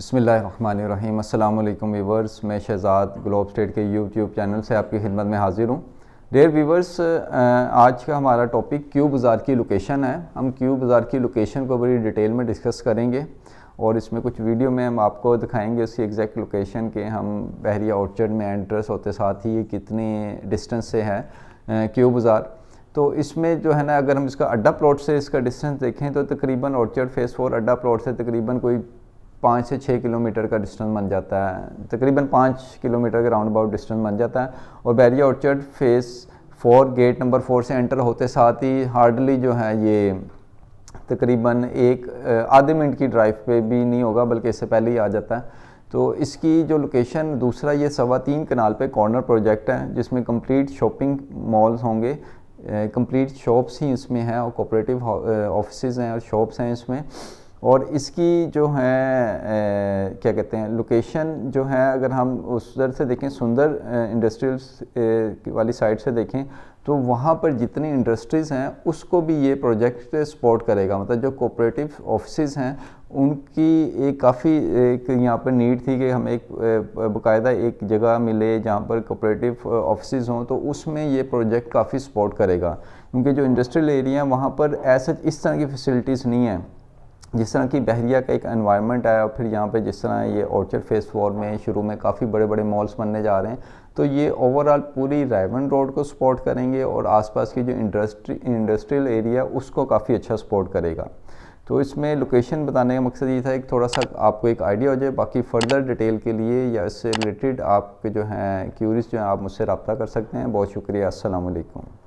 बसमीम् अल्लाम वीवर्स मैं Shahzad globe state के यूट्यूब चैनल से आपकी खिदमत में हाज़िर हूँ डेयर वीवर्स आज का हमारा टॉपिक क्यू बाज़ार की लोकेशन है हम क्यू बाज़ार की लोकेशन को बड़ी डिटेल में डिस्कस करेंगे और इसमें कुछ वीडियो में हम आपको दिखाएंगे उसकी एग्जैक्ट लोकेशन के हम बहरिया ऑर्चर्ड में एंट्रेस होते साथ ही ये कितने डिस्टेंस से है क्यू बाज़ार तो इसमें जो है ना अगर हम इसका अड्डा प्लॉट से इसका डिस्टेंस देखें तो तकरीबन ऑर्चर्ड फेस फोर अड्डा प्लॉट से तकरीबन कोई पाँच से छः किलोमीटर का डिस्टेंस बन जाता है तकरीबन पाँच किलोमीटर के राउंड अबाउट डिस्टेंस बन जाता है और Bairia orchard phase four gate number four से एंटर होते साथ ही हार्डली जो है ये तकरीबन एक आधे मिनट की ड्राइव पे भी नहीं होगा बल्कि इससे पहले ही आ जाता है तो इसकी जो लोकेशन दूसरा ये सवा तीन कनाल पे कॉर्नर प्रोजेक्ट है जिसमें कंप्लीट शॉपिंग मॉल्स होंगे कंप्लीट शॉप्स ही इसमें हैं और कोऑपरेटिव ऑफिस हैं और शॉप्स हैं इसमें और इसकी जो है ए, क्या कहते हैं लोकेशन जो है अगर हम उस दर से देखें सुंदर इंडस्ट्रियल वाली साइड से देखें तो वहाँ पर जितनी इंडस्ट्रीज़ हैं उसको भी ये प्रोजेक्ट सपोर्ट करेगा मतलब जो कोऑपरेटिव ऑफिस हैं उनकी एक काफ़ी एक यहाँ पर नीड थी कि हम एक बाकायदा एक जगह मिले जहाँ पर कोऑपरेटिव ऑफिस हों तो उसमें ये प्रोजेक्ट काफ़ी सपोर्ट करेगा क्योंकि जो इंडस्ट्रियल एरिया है वहाँ पर ऐसा इस तरह की फैसिलिटीज़ नहीं हैं जिस तरह की बहरिया का एक इन्वायरमेंट आया और फिर यहाँ पे जिस तरह ये ऑर्चर्ड फेस फोर में शुरू में काफ़ी बड़े बड़े मॉल्स बनने जा रहे हैं तो ये ओवरऑल पूरी रायवन रोड को सपोर्ट करेंगे और आसपास की जो इंडस्ट्री इंडस्ट्रियल एरिया उसको काफ़ी अच्छा सपोर्ट करेगा तो इसमें लोकेशन बताने का मकसद ये था एक थोड़ा सा आपको एक आइडिया हो जाए बाकी फर्दर डिटेल के लिए या इससे रिलेटेड आपके जो हैं क्यूरीज जो हैं आप मुझसे रबता कर सकते हैं बहुत शुक्रिया असलकम